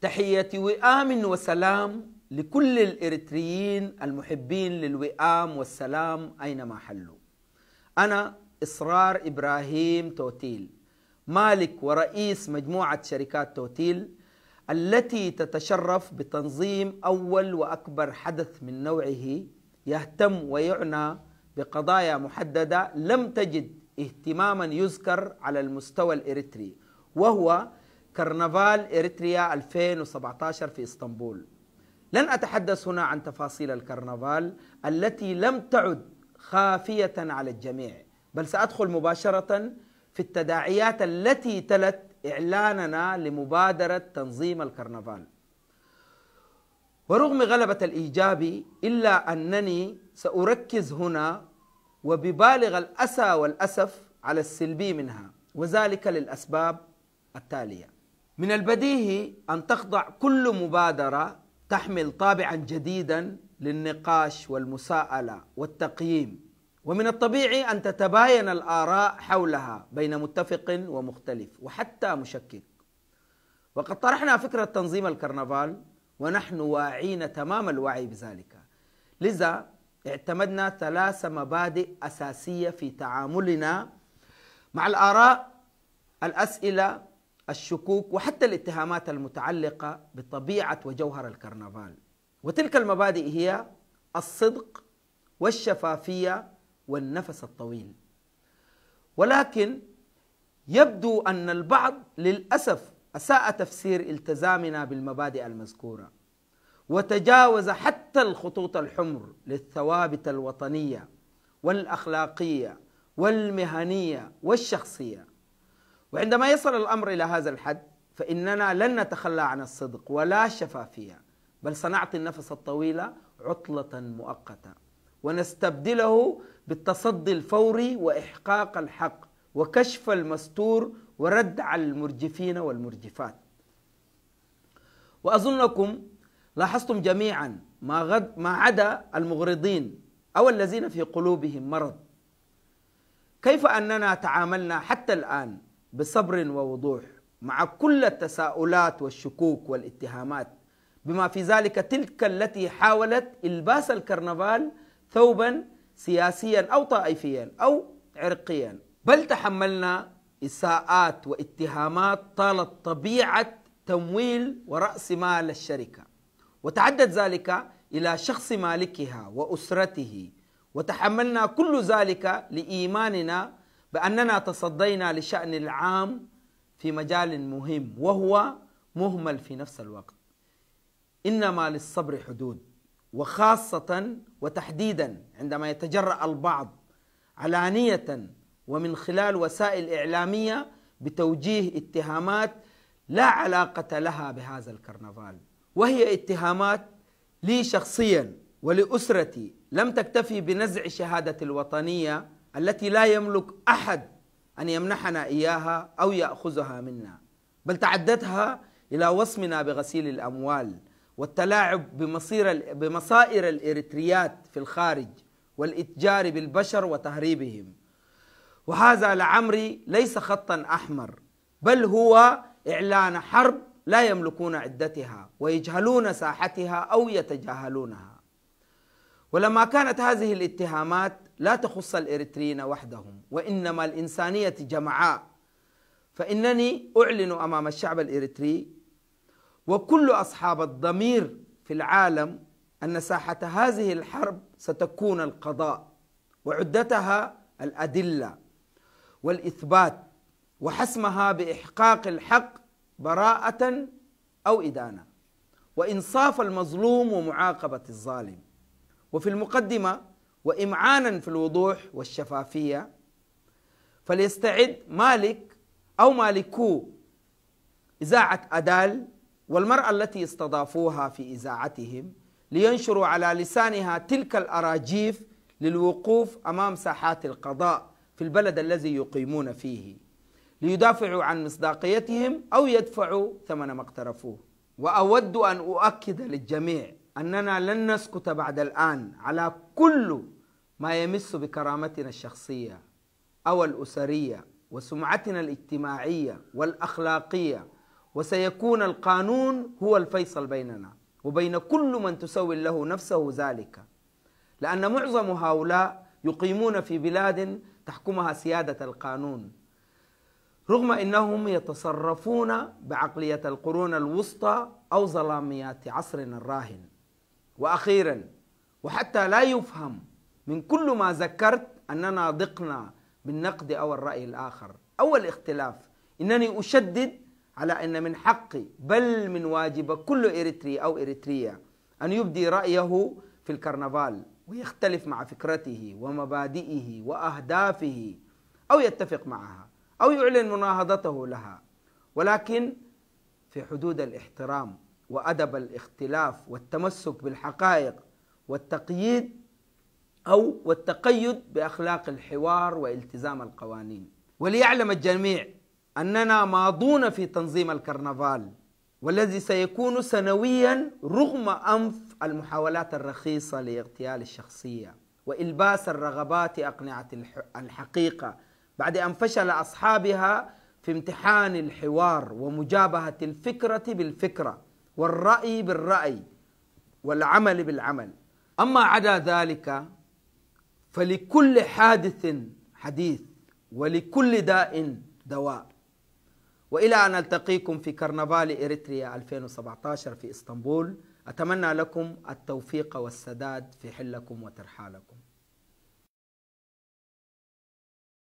تحياتي وئام وسلام لكل الإريتريين المحبين للوئام والسلام أينما حلوا أنا إصرار إبراهيم توتيل مالك ورئيس مجموعة شركات توتيل التي تتشرف بتنظيم أول وأكبر حدث من نوعه يهتم ويعنى بقضايا محددة لم تجد اهتماما يذكر على المستوى الإريتري وهو كرنفال إريتريا 2017 في إسطنبول لن أتحدث هنا عن تفاصيل الكرنفال التي لم تعد خافية على الجميع بل سأدخل مباشرة في التداعيات التي تلت إعلاننا لمبادرة تنظيم الكرنفال ورغم غلبة الإيجاب إلا أنني سأركز هنا وببالغ الأسى والأسف على السلبي منها وذلك للأسباب التالية من البديهي ان تخضع كل مبادره تحمل طابعا جديدا للنقاش والمساءله والتقييم ومن الطبيعي ان تتباين الاراء حولها بين متفق ومختلف وحتى مشكك وقد طرحنا فكره تنظيم الكرنفال ونحن واعين تمام الوعي بذلك لذا اعتمدنا ثلاث مبادئ اساسيه في تعاملنا مع الاراء الاسئله الشكوك وحتى الاتهامات المتعلقه بطبيعه وجوهر الكرنفال وتلك المبادئ هي الصدق والشفافيه والنفس الطويل ولكن يبدو ان البعض للاسف اساء تفسير التزامنا بالمبادئ المذكوره وتجاوز حتى الخطوط الحمر للثوابت الوطنيه والاخلاقيه والمهنيه والشخصيه وعندما يصل الأمر إلى هذا الحد فإننا لن نتخلى عن الصدق ولا الشفافية بل سنعطي النفس الطويلة عطلة مؤقتة ونستبدله بالتصدي الفوري وإحقاق الحق وكشف المستور ورد على المرجفين والمرجفات وأظنكم لاحظتم جميعا ما, غد ما عدا المغرضين أو الذين في قلوبهم مرض كيف أننا تعاملنا حتى الآن بصبر ووضوح مع كل التساؤلات والشكوك والاتهامات بما في ذلك تلك التي حاولت الباس الكرنفال ثوبا سياسيا او طائفيا او عرقيا بل تحملنا اساءات واتهامات طالت طبيعه تمويل وراس مال الشركه وتعدد ذلك الى شخص مالكها واسرته وتحملنا كل ذلك لايماننا بأننا تصدينا لشأن العام في مجال مهم وهو مهمل في نفس الوقت إنما للصبر حدود وخاصة وتحديدا عندما يتجرأ البعض علانية ومن خلال وسائل إعلامية بتوجيه اتهامات لا علاقة لها بهذا الكرنفال وهي اتهامات لي شخصيا ولأسرتي لم تكتفي بنزع شهادة الوطنية التي لا يملك احد ان يمنحنا اياها او ياخذها منا بل تعدتها الى وصمنا بغسيل الاموال والتلاعب بمصير بمصائر الاريتريات في الخارج والاتجار بالبشر وتهريبهم وهذا لعمري ليس خطا احمر بل هو اعلان حرب لا يملكون عدتها ويجهلون ساحتها او يتجاهلونها ولما كانت هذه الاتهامات لا تخص الإريتريين وحدهم وإنما الإنسانية جمعاء فإنني أعلن أمام الشعب الإريتري وكل أصحاب الضمير في العالم أن ساحة هذه الحرب ستكون القضاء وعدتها الأدلة والإثبات وحسمها بإحقاق الحق براءة أو إدانة وإنصاف المظلوم ومعاقبة الظالم وفي المقدمة وإمعانا في الوضوح والشفافية فليستعد مالك أو مالكو إذاعة أدال والمرأة التي استضافوها في إذاعتهم لينشروا على لسانها تلك الأراجيف للوقوف أمام ساحات القضاء في البلد الذي يقيمون فيه ليدافعوا عن مصداقيتهم أو يدفعوا ثمن ما اقترفوه وأود أن أؤكد للجميع أننا لن نسكت بعد الآن على كل ما يمس بكرامتنا الشخصيه او الاسريه وسمعتنا الاجتماعيه والاخلاقيه وسيكون القانون هو الفيصل بيننا وبين كل من تسوي له نفسه ذلك لان معظم هؤلاء يقيمون في بلاد تحكمها سياده القانون رغم انهم يتصرفون بعقليه القرون الوسطى او ظلاميات عصرنا الراهن واخيرا وحتى لا يفهم من كل ما ذكرت أننا ضقنا بالنقد أو الرأي الآخر أو الاختلاف إنني أشدد على أن من حقي بل من واجب كل إريتري أو إريترية أن يبدي رأيه في الكرنفال ويختلف مع فكرته ومبادئه وأهدافه أو يتفق معها أو يعلن مناهضته لها ولكن في حدود الاحترام وأدب الاختلاف والتمسك بالحقائق والتقييد أو والتقيد بأخلاق الحوار والتزام القوانين وليعلم الجميع أننا ماضون في تنظيم الكرنفال والذي سيكون سنويا رغم أنف المحاولات الرخيصة لاغتيال الشخصية وإلباس الرغبات أقنعة الحقيقة بعد أن فشل أصحابها في امتحان الحوار ومجابهة الفكرة بالفكرة والرأي بالرأي والعمل بالعمل أما عدا ذلك فلكل حادث حديث ولكل داء دواء وإلى أن ألتقيكم في كرنفال إريتريا 2017 في إسطنبول أتمنى لكم التوفيق والسداد في حلكم وترحالكم